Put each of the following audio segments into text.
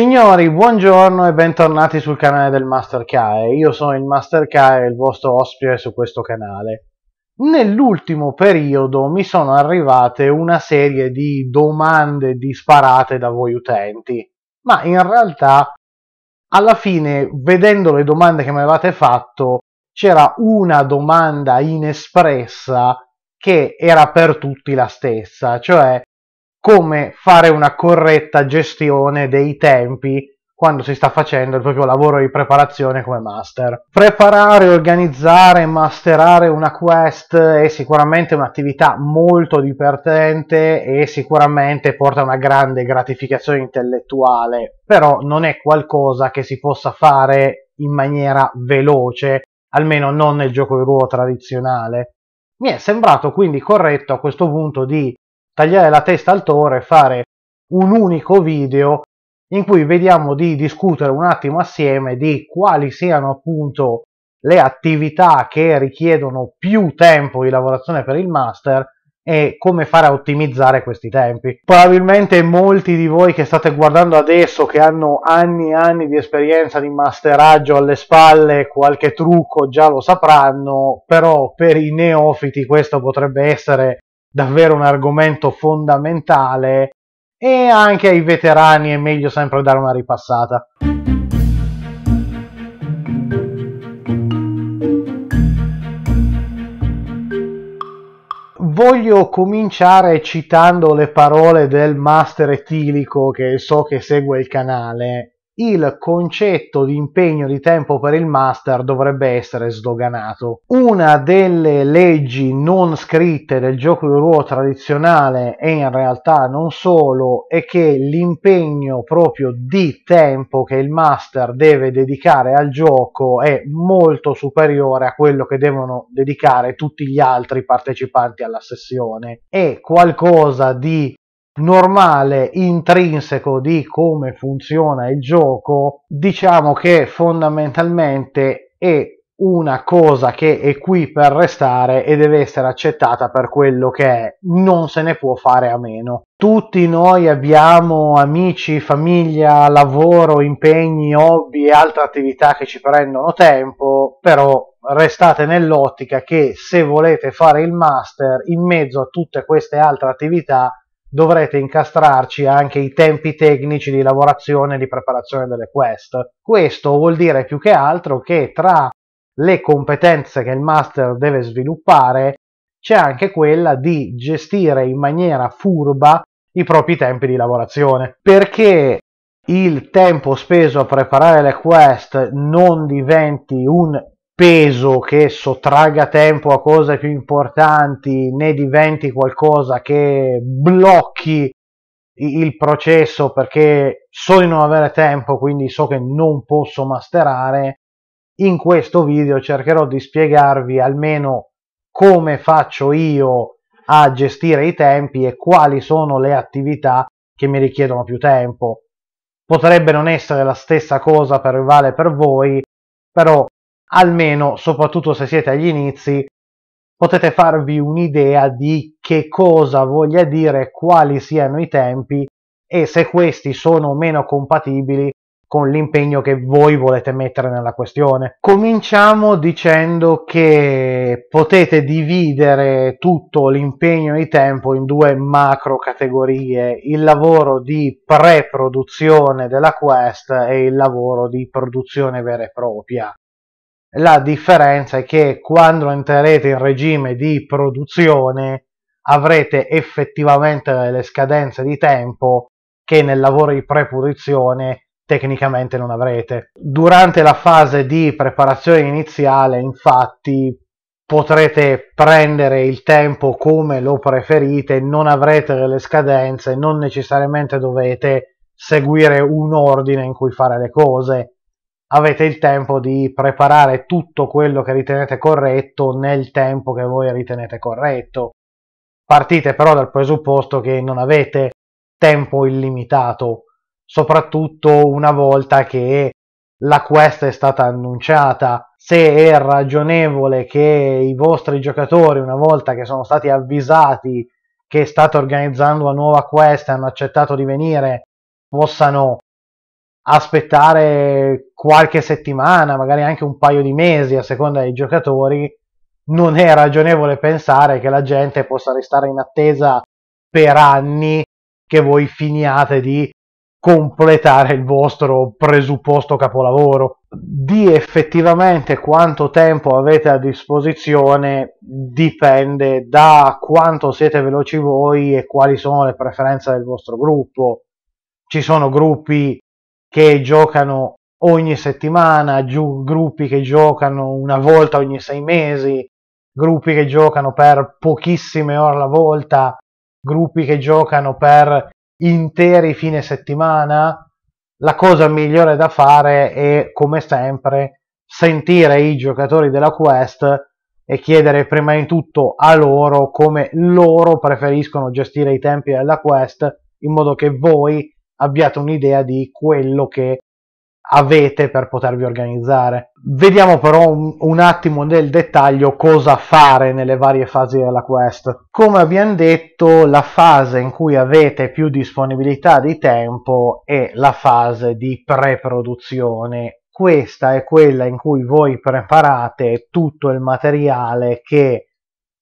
Signori, buongiorno e bentornati sul canale del Master Kae. Io sono il Master Kae, il vostro ospite su questo canale. Nell'ultimo periodo mi sono arrivate una serie di domande disparate da voi utenti, ma in realtà alla fine, vedendo le domande che mi avevate fatto, c'era una domanda inespressa che era per tutti la stessa, cioè come fare una corretta gestione dei tempi quando si sta facendo il proprio lavoro di preparazione come master. Preparare, organizzare, masterare una quest è sicuramente un'attività molto divertente e sicuramente porta una grande gratificazione intellettuale, però non è qualcosa che si possa fare in maniera veloce, almeno non nel gioco di ruolo tradizionale. Mi è sembrato quindi corretto a questo punto di tagliare la testa al toro e fare un unico video in cui vediamo di discutere un attimo assieme di quali siano appunto le attività che richiedono più tempo di lavorazione per il master e come fare a ottimizzare questi tempi. Probabilmente molti di voi che state guardando adesso, che hanno anni e anni di esperienza di masteraggio alle spalle, qualche trucco già lo sapranno, però per i neofiti questo potrebbe essere davvero un argomento fondamentale e anche ai veterani è meglio sempre dare una ripassata. Voglio cominciare citando le parole del master etilico che so che segue il canale il concetto di impegno di tempo per il master dovrebbe essere sdoganato. Una delle leggi non scritte del gioco di ruolo tradizionale e in realtà non solo è che l'impegno proprio di tempo che il master deve dedicare al gioco è molto superiore a quello che devono dedicare tutti gli altri partecipanti alla sessione. È qualcosa di normale, intrinseco di come funziona il gioco, diciamo che fondamentalmente è una cosa che è qui per restare e deve essere accettata per quello che è, non se ne può fare a meno. Tutti noi abbiamo amici, famiglia, lavoro, impegni, hobby e altre attività che ci prendono tempo, però restate nell'ottica che se volete fare il master in mezzo a tutte queste altre attività dovrete incastrarci anche i tempi tecnici di lavorazione e di preparazione delle quest. Questo vuol dire più che altro che tra le competenze che il master deve sviluppare c'è anche quella di gestire in maniera furba i propri tempi di lavorazione perché il tempo speso a preparare le quest non diventi un peso che sottraga tempo a cose più importanti né diventi qualcosa che blocchi il processo perché so di non avere tempo quindi so che non posso masterare in questo video cercherò di spiegarvi almeno come faccio io a gestire i tempi e quali sono le attività che mi richiedono più tempo potrebbe non essere la stessa cosa per vale per voi però almeno, soprattutto se siete agli inizi, potete farvi un'idea di che cosa voglia dire, quali siano i tempi e se questi sono o meno compatibili con l'impegno che voi volete mettere nella questione. Cominciamo dicendo che potete dividere tutto l'impegno di tempo in due macro categorie, il lavoro di pre-produzione della quest e il lavoro di produzione vera e propria. La differenza è che quando entrerete in regime di produzione avrete effettivamente delle scadenze di tempo che nel lavoro di prepurizione tecnicamente non avrete. Durante la fase di preparazione iniziale, infatti, potrete prendere il tempo come lo preferite, non avrete delle scadenze, non necessariamente dovete seguire un ordine in cui fare le cose avete il tempo di preparare tutto quello che ritenete corretto nel tempo che voi ritenete corretto. Partite però dal presupposto che non avete tempo illimitato, soprattutto una volta che la quest è stata annunciata. Se è ragionevole che i vostri giocatori, una volta che sono stati avvisati che state organizzando una nuova quest e hanno accettato di venire, possano aspettare qualche settimana, magari anche un paio di mesi a seconda dei giocatori, non è ragionevole pensare che la gente possa restare in attesa per anni che voi finiate di completare il vostro presupposto capolavoro. Di effettivamente quanto tempo avete a disposizione dipende da quanto siete veloci voi e quali sono le preferenze del vostro gruppo. Ci sono gruppi che giocano ogni settimana, giù, gruppi che giocano una volta ogni sei mesi, gruppi che giocano per pochissime ore alla volta, gruppi che giocano per interi fine settimana, la cosa migliore da fare è, come sempre, sentire i giocatori della Quest e chiedere prima di tutto a loro come loro preferiscono gestire i tempi della Quest in modo che voi abbiate un'idea di quello che avete per potervi organizzare. Vediamo però un, un, attimo nel dettaglio cosa fare nelle varie fasi della quest. Come abbiamo detto, la fase in cui avete più disponibilità di tempo è la fase di pre-produzione. Questa è quella in cui voi preparate tutto il materiale che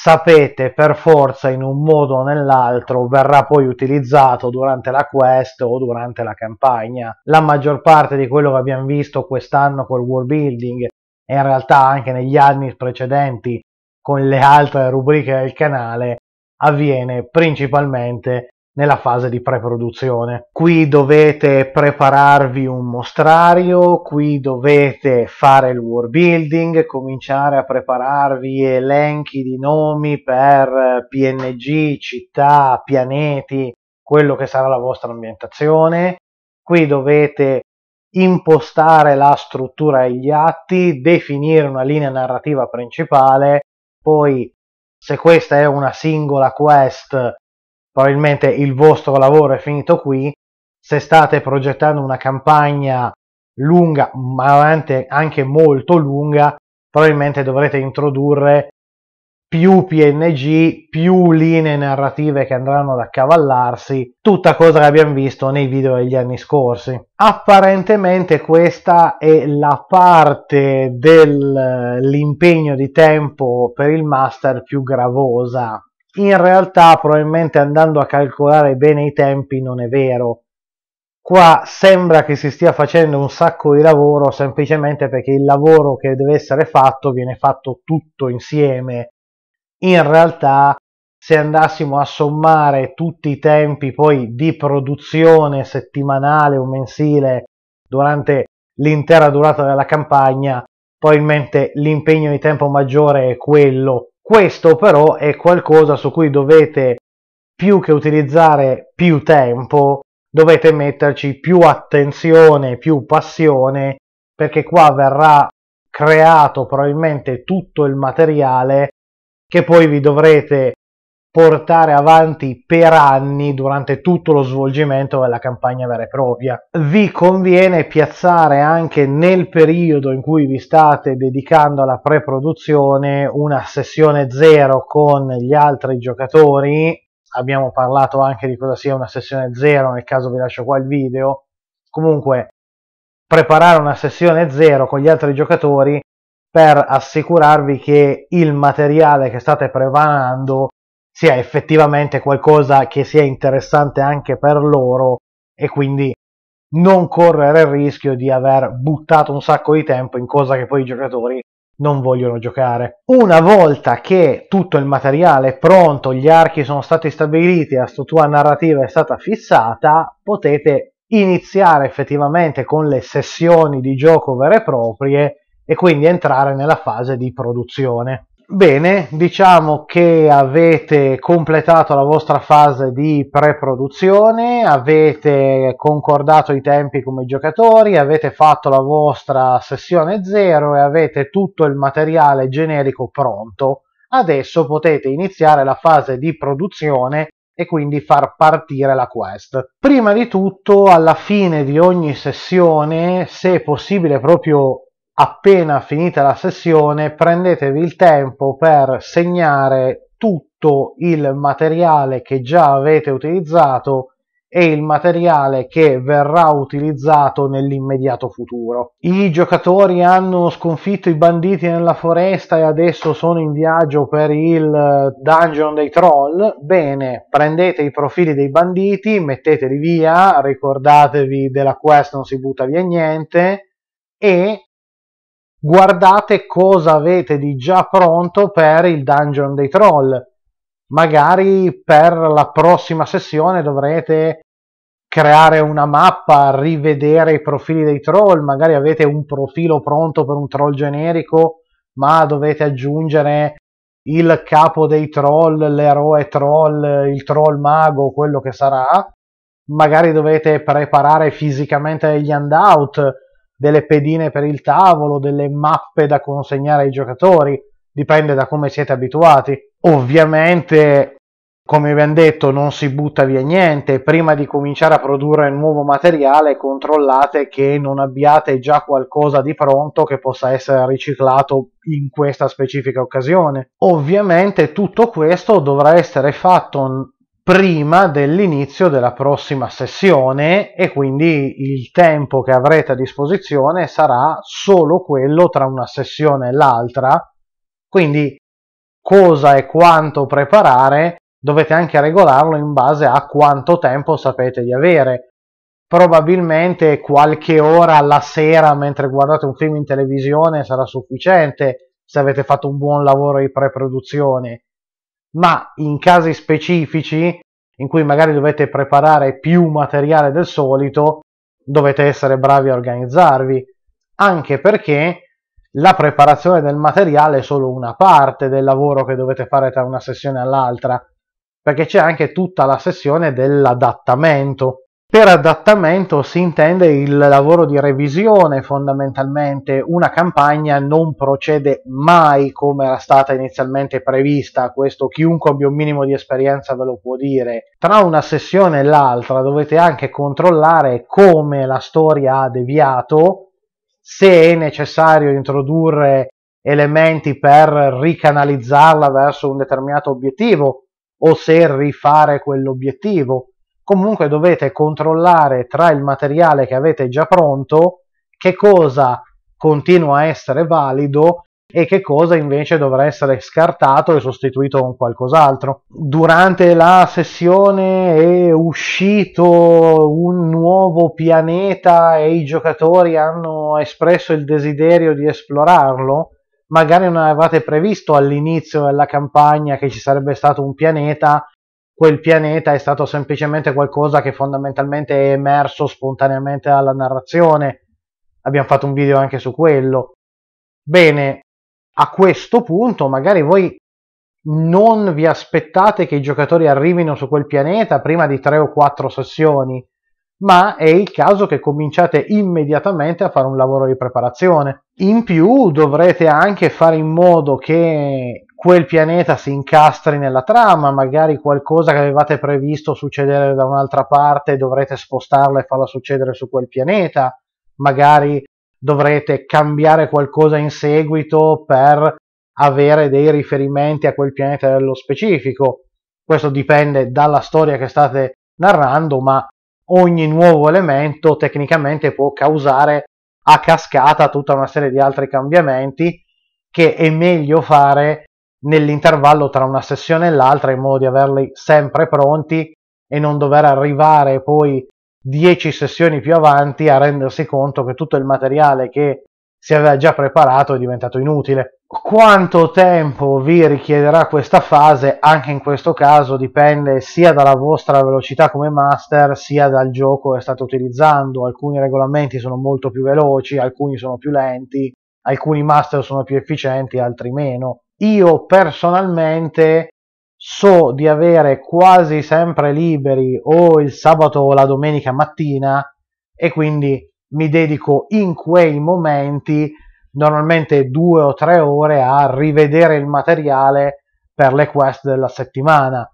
sapete per forza in un modo o nell'altro verrà poi utilizzato durante la quest o durante la campagna. La maggior parte di quello che abbiamo visto quest'anno col world building e in realtà anche negli anni precedenti con le altre rubriche del canale avviene principalmente nella fase di pre-produzione. Qui dovete prepararvi un mostrario, qui dovete fare il world building, cominciare a prepararvi elenchi di nomi per PNG, città, pianeti, quello che sarà la vostra ambientazione. Qui dovete impostare la struttura e gli atti, definire una linea narrativa principale, poi se questa è una singola quest probabilmente il vostro lavoro è finito qui, se state progettando una campagna lunga, ma anche molto lunga, probabilmente dovrete introdurre più PNG, più linee narrative che andranno ad accavallarsi, tutta cosa che abbiamo visto nei video degli anni scorsi. Apparentemente questa è la parte dell'impegno eh, di tempo per il master più gravosa, in realtà probabilmente andando a calcolare bene i tempi non è vero. Qua sembra che si stia facendo un sacco di lavoro semplicemente perché il lavoro che deve essere fatto viene fatto tutto insieme. In realtà se andassimo a sommare tutti i tempi poi di produzione settimanale o mensile durante l'intera durata della campagna, probabilmente l'impegno di tempo maggiore è quello questo però è qualcosa su cui dovete, più che utilizzare più tempo, dovete metterci più attenzione, più passione, perché qua verrà creato probabilmente tutto il materiale che poi vi dovrete portare avanti per anni durante tutto lo svolgimento della campagna vera e propria. Vi conviene piazzare anche nel periodo in cui vi state dedicando alla pre-produzione una sessione zero con gli altri giocatori. Abbiamo parlato anche di cosa sia una sessione zero, nel caso vi lascio qua il video. Comunque, preparare una sessione zero con gli altri giocatori per assicurarvi che il materiale che state preparando sia effettivamente qualcosa che sia interessante anche per loro e quindi non correre il rischio di aver buttato un sacco di tempo in cosa che poi i giocatori non vogliono giocare. Una volta che tutto il materiale è pronto, gli archi sono stati stabiliti, la struttura narrativa è stata fissata, potete iniziare effettivamente con le sessioni di gioco vere e proprie e quindi entrare nella fase di produzione. Bene, diciamo che avete completato la vostra fase di pre-produzione, avete concordato i tempi come giocatori, avete fatto la vostra sessione zero e avete tutto il materiale generico pronto. Adesso potete iniziare la fase di produzione e quindi far partire la quest. Prima di tutto, alla fine di ogni sessione, se possibile proprio appena finita la sessione prendetevi il tempo per segnare tutto il materiale che già avete utilizzato e il materiale che verrà utilizzato nell'immediato futuro. I giocatori hanno sconfitto i banditi nella foresta e adesso sono in viaggio per il eh, dungeon dei troll. Bene, prendete i profili dei banditi, metteteli via, ricordatevi della quest non si butta via niente e guardate cosa avete di già pronto per il dungeon dei troll. Magari per la prossima sessione dovrete creare una mappa, rivedere i profili dei troll, magari avete un profilo pronto per un troll generico, ma dovete aggiungere il capo dei troll, l'eroe troll, il troll mago, quello che sarà. Magari dovete preparare fisicamente gli handout, delle pedine per il tavolo, delle mappe da consegnare ai giocatori, dipende da come siete abituati. Ovviamente, come vi hanno detto, non si butta via niente, prima di cominciare a produrre nuovo materiale controllate che non abbiate già qualcosa di pronto che possa essere riciclato in questa specifica occasione. Ovviamente tutto questo dovrà essere fatto prima dell'inizio della prossima sessione e quindi il tempo che avrete a disposizione sarà solo quello tra una sessione e l'altra, quindi cosa e quanto preparare dovete anche regolarlo in base a quanto tempo sapete di avere. Probabilmente qualche ora alla sera mentre guardate un film in televisione sarà sufficiente se avete fatto un buon lavoro di pre-produzione ma in casi specifici in cui magari dovete preparare più materiale del solito, dovete essere bravi a organizzarvi, anche perché la preparazione del materiale è solo una parte del lavoro che dovete fare tra una sessione all'altra, perché c'è anche tutta la sessione dell'adattamento, per adattamento si intende il lavoro di revisione, fondamentalmente una campagna non procede mai come era stata inizialmente prevista, questo chiunque abbia un minimo di esperienza ve lo può dire. Tra una sessione e l'altra dovete anche controllare come la storia ha deviato, se è necessario introdurre elementi per ricanalizzarla verso un determinato obiettivo o se rifare quell'obiettivo comunque dovete controllare tra il materiale che avete già pronto che cosa continua a essere valido e che cosa invece dovrà essere scartato e sostituito con qualcos'altro. Durante la sessione è uscito un nuovo pianeta e i giocatori hanno espresso il desiderio di esplorarlo. Magari non avevate previsto all'inizio della campagna che ci sarebbe stato un pianeta quel pianeta è stato semplicemente qualcosa che fondamentalmente è emerso spontaneamente dalla narrazione. Abbiamo fatto un video anche su quello. Bene, a questo punto magari voi non vi aspettate che i giocatori arrivino su quel pianeta prima di 3 o 4 sessioni, ma è il caso che cominciate immediatamente a fare un lavoro di preparazione. In più dovrete anche fare in modo che quel pianeta si incastri nella trama, magari qualcosa che avevate previsto succedere da un'altra parte dovrete spostarla e farla succedere su quel pianeta, magari dovrete cambiare qualcosa in seguito per avere dei riferimenti a quel pianeta nello specifico. Questo dipende dalla storia che state narrando, ma ogni nuovo elemento tecnicamente può causare a cascata tutta una serie di altri cambiamenti che è meglio fare nell'intervallo tra una sessione e l'altra in modo di averli sempre pronti e non dover arrivare poi 10 sessioni più avanti a rendersi conto che tutto il materiale che si aveva già preparato è diventato inutile. Quanto tempo vi richiederà questa fase, anche in questo caso dipende sia dalla vostra velocità come master, sia dal gioco che state utilizzando. Alcuni regolamenti sono molto più veloci, alcuni sono più lenti, alcuni master sono più efficienti, altri meno. Io personalmente so di avere quasi sempre liberi o il sabato o la domenica mattina e quindi mi dedico in quei momenti normalmente due o tre ore a rivedere il materiale per le quest della settimana.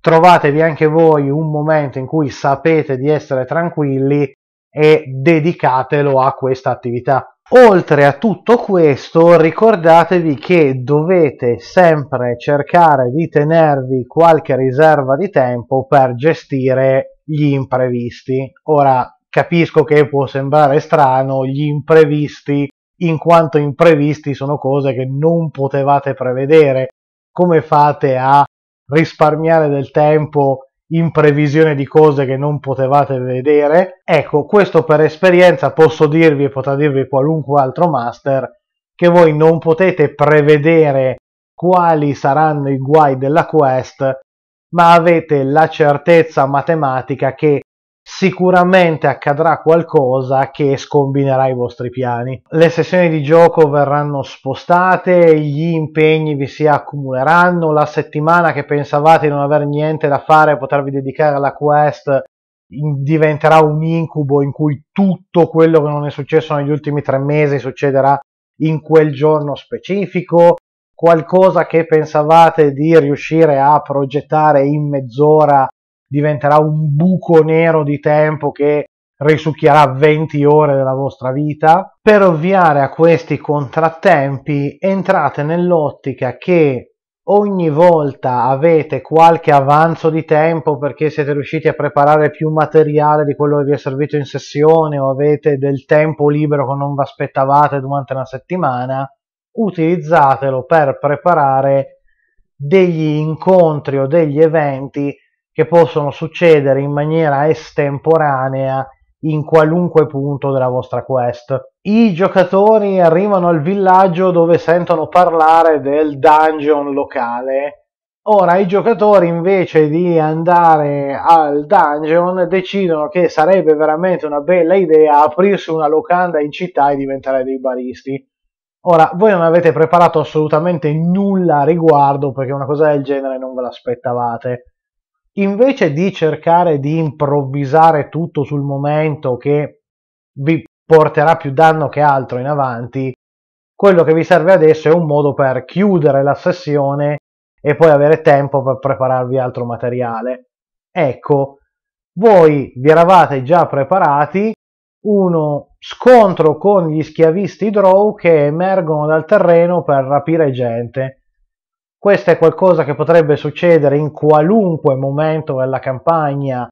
Trovatevi anche voi un momento in cui sapete di essere tranquilli e dedicatelo a questa attività. Oltre a tutto questo, ricordatevi che dovete sempre cercare di tenervi qualche riserva di tempo per gestire gli imprevisti. Ora capisco che può sembrare strano, gli imprevisti, in quanto imprevisti sono cose che non potevate prevedere. Come fate a risparmiare del tempo in previsione di cose che non potevate vedere. Ecco, questo per esperienza posso dirvi e potrà dirvi qualunque altro master che voi non potete prevedere quali saranno i guai della quest, ma avete la certezza matematica che sicuramente accadrà qualcosa che scombinerà i vostri piani. Le sessioni di gioco verranno spostate, gli impegni vi si accumuleranno, la settimana che pensavate di non aver niente da fare e potervi dedicare alla quest diventerà un incubo in cui tutto quello che non è successo negli ultimi tre mesi succederà in quel giorno specifico. Qualcosa che pensavate di riuscire a progettare in mezz'ora diventerà un buco nero di tempo che risucchierà 20 ore della vostra vita. Per ovviare a questi contrattempi entrate nell'ottica che ogni volta avete qualche avanzo di tempo perché siete riusciti a preparare più materiale di quello che vi è servito in sessione o avete del tempo libero che non vi aspettavate durante una settimana, utilizzatelo per preparare degli incontri o degli eventi che possono succedere in maniera estemporanea in qualunque punto della vostra quest. I giocatori arrivano al villaggio dove sentono parlare del dungeon locale. Ora i giocatori invece di andare al dungeon decidono che sarebbe veramente una bella idea aprirsi una locanda in città e diventare dei baristi. Ora, voi non avete preparato assolutamente nulla a riguardo perché una cosa del genere non ve l'aspettavate invece di cercare di improvvisare tutto sul momento che vi porterà più danno che altro in avanti, quello che vi serve adesso è un modo per chiudere la sessione e poi avere tempo per prepararvi altro materiale. Ecco, voi vi eravate già preparati uno scontro con gli schiavisti Drow che emergono dal terreno per rapire gente questo è qualcosa che potrebbe succedere in qualunque momento della campagna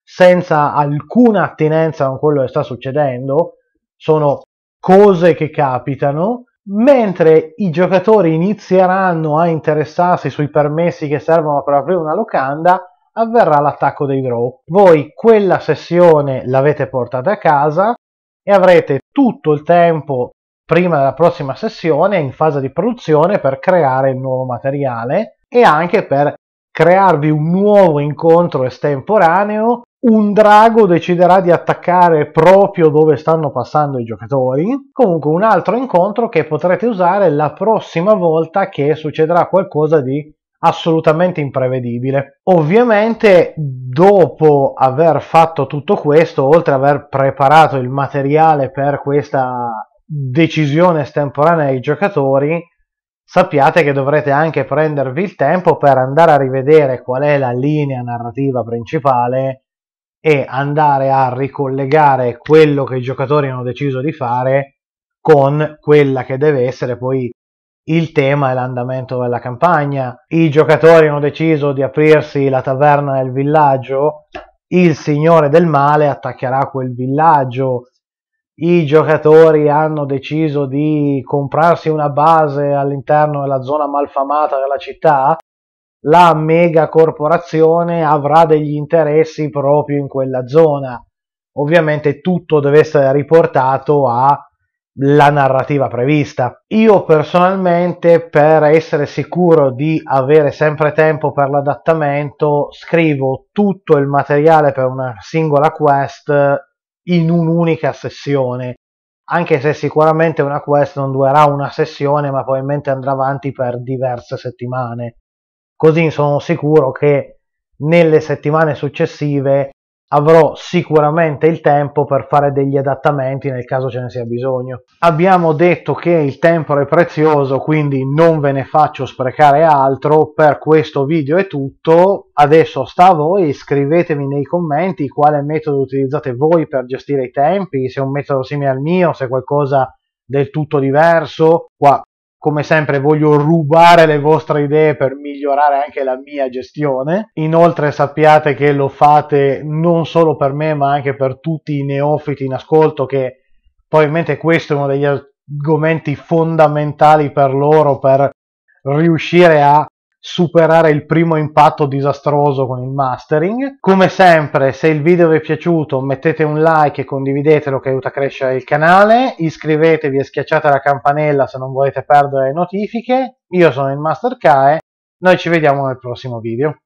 senza alcuna attinenza con quello che sta succedendo, sono cose che capitano, mentre i giocatori inizieranno a interessarsi sui permessi che servono per aprire una locanda, avverrà l'attacco dei draw. Voi quella sessione l'avete portata a casa e avrete tutto il tempo prima della prossima sessione in fase di produzione per creare il nuovo materiale e anche per crearvi un nuovo incontro estemporaneo. Un drago deciderà di attaccare proprio dove stanno passando i giocatori. Comunque un altro incontro che potrete usare la prossima volta che succederà qualcosa di assolutamente imprevedibile. Ovviamente dopo aver fatto tutto questo, oltre ad aver preparato il materiale per questa decisione estemporanea ai giocatori, sappiate che dovrete anche prendervi il tempo per andare a rivedere qual è la linea narrativa principale e andare a ricollegare quello che i giocatori hanno deciso di fare con quella che deve essere poi il tema e l'andamento della campagna. I giocatori hanno deciso di aprirsi la taverna nel villaggio, il signore del male attaccherà quel villaggio, i giocatori hanno deciso di comprarsi una base all'interno della zona malfamata della città, la mega corporazione avrà degli interessi proprio in quella zona. Ovviamente tutto deve essere riportato alla narrativa prevista. Io personalmente, per essere sicuro di avere sempre tempo per l'adattamento, scrivo tutto il materiale per una singola quest in un'unica sessione, anche se sicuramente una quest non durerà una sessione, ma probabilmente andrà avanti per diverse settimane. Così sono sicuro che nelle settimane successive avrò sicuramente il tempo per fare degli adattamenti nel caso ce ne sia bisogno. Abbiamo detto che il tempo è prezioso, quindi non ve ne faccio sprecare altro, per questo video è tutto, adesso sta a voi, scrivetemi nei commenti quale metodo utilizzate voi per gestire i tempi, se è un metodo simile al mio, se è qualcosa del tutto diverso, qua come sempre voglio rubare le vostre idee per migliorare anche la mia gestione. Inoltre sappiate che lo fate non solo per me ma anche per tutti i neofiti in ascolto che probabilmente questo è uno degli argomenti fondamentali per loro per riuscire a superare il primo impatto disastroso con il mastering. Come sempre, se il video vi è piaciuto, mettete un like e condividetelo che aiuta a crescere il canale, iscrivetevi e schiacciate la campanella se non volete perdere le notifiche. Io sono il Master Kae, noi ci vediamo nel prossimo video.